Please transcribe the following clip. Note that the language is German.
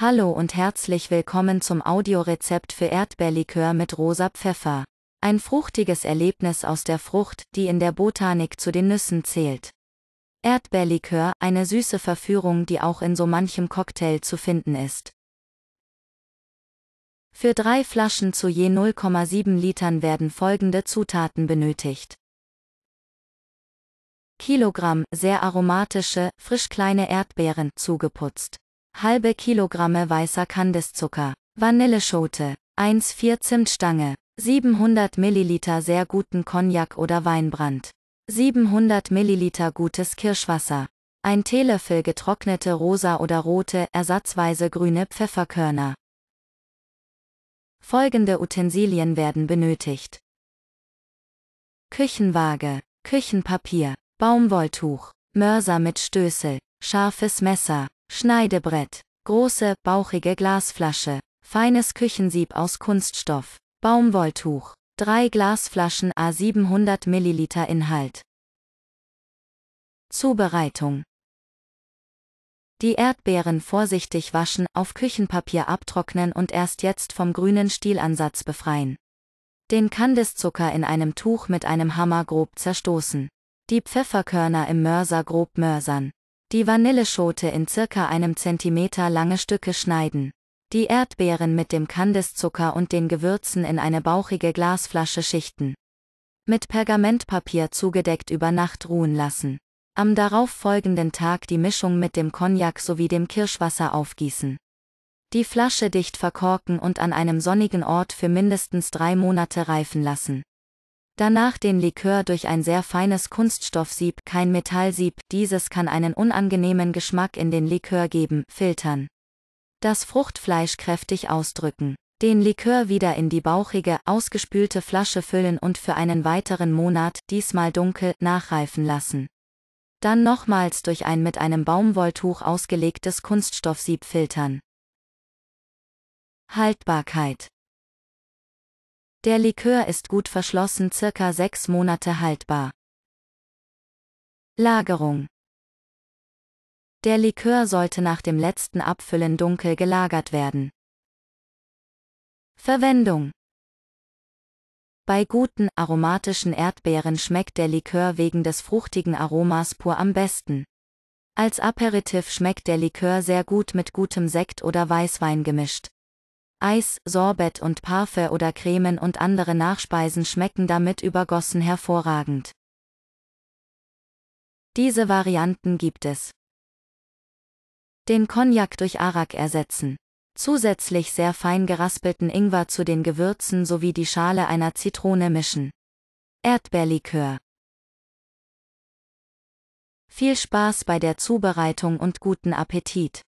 Hallo und herzlich willkommen zum Audiorezept für Erdbeerlikör mit rosa Pfeffer. Ein fruchtiges Erlebnis aus der Frucht, die in der Botanik zu den Nüssen zählt. Erdbeerlikör, eine süße Verführung, die auch in so manchem Cocktail zu finden ist. Für drei Flaschen zu je 0,7 Litern werden folgende Zutaten benötigt. Kilogramm sehr aromatische, frisch kleine Erdbeeren zugeputzt halbe Kilogramme weißer Kandiszucker, Vanilleschote, 1,4 Zimtstange, 700 Milliliter sehr guten Cognac oder Weinbrand, 700 Milliliter gutes Kirschwasser, ein Teelöffel getrocknete rosa oder rote, ersatzweise grüne Pfefferkörner. Folgende Utensilien werden benötigt. Küchenwaage, Küchenpapier, Baumwolltuch, Mörser mit Stößel, scharfes Messer, Schneidebrett, große, bauchige Glasflasche, feines Küchensieb aus Kunststoff, Baumwolltuch, drei Glasflaschen a 700 ml Inhalt. Zubereitung die Erdbeeren vorsichtig waschen, auf Küchenpapier abtrocknen und erst jetzt vom grünen Stielansatz befreien. Den Kandiszucker in einem Tuch mit einem Hammer grob zerstoßen. Die Pfefferkörner im Mörser grob mörsern. Die Vanilleschote in circa einem Zentimeter lange Stücke schneiden. Die Erdbeeren mit dem Kandiszucker und den Gewürzen in eine bauchige Glasflasche schichten. Mit Pergamentpapier zugedeckt über Nacht ruhen lassen. Am darauffolgenden Tag die Mischung mit dem Cognac sowie dem Kirschwasser aufgießen. Die Flasche dicht verkorken und an einem sonnigen Ort für mindestens drei Monate reifen lassen. Danach den Likör durch ein sehr feines Kunststoffsieb, kein Metallsieb, dieses kann einen unangenehmen Geschmack in den Likör geben, filtern. Das Fruchtfleisch kräftig ausdrücken. Den Likör wieder in die bauchige, ausgespülte Flasche füllen und für einen weiteren Monat, diesmal dunkel, nachreifen lassen. Dann nochmals durch ein mit einem Baumwolltuch ausgelegtes Kunststoffsieb filtern. Haltbarkeit der Likör ist gut verschlossen circa sechs Monate haltbar. Lagerung Der Likör sollte nach dem letzten Abfüllen dunkel gelagert werden. Verwendung Bei guten, aromatischen Erdbeeren schmeckt der Likör wegen des fruchtigen Aromas pur am besten. Als Aperitif schmeckt der Likör sehr gut mit gutem Sekt oder Weißwein gemischt. Eis, Sorbet und Parfait oder Cremen und andere Nachspeisen schmecken damit übergossen hervorragend. Diese Varianten gibt es. Den Cognac durch Arak ersetzen. Zusätzlich sehr fein geraspelten Ingwer zu den Gewürzen sowie die Schale einer Zitrone mischen. Erdbeerlikör. Viel Spaß bei der Zubereitung und guten Appetit!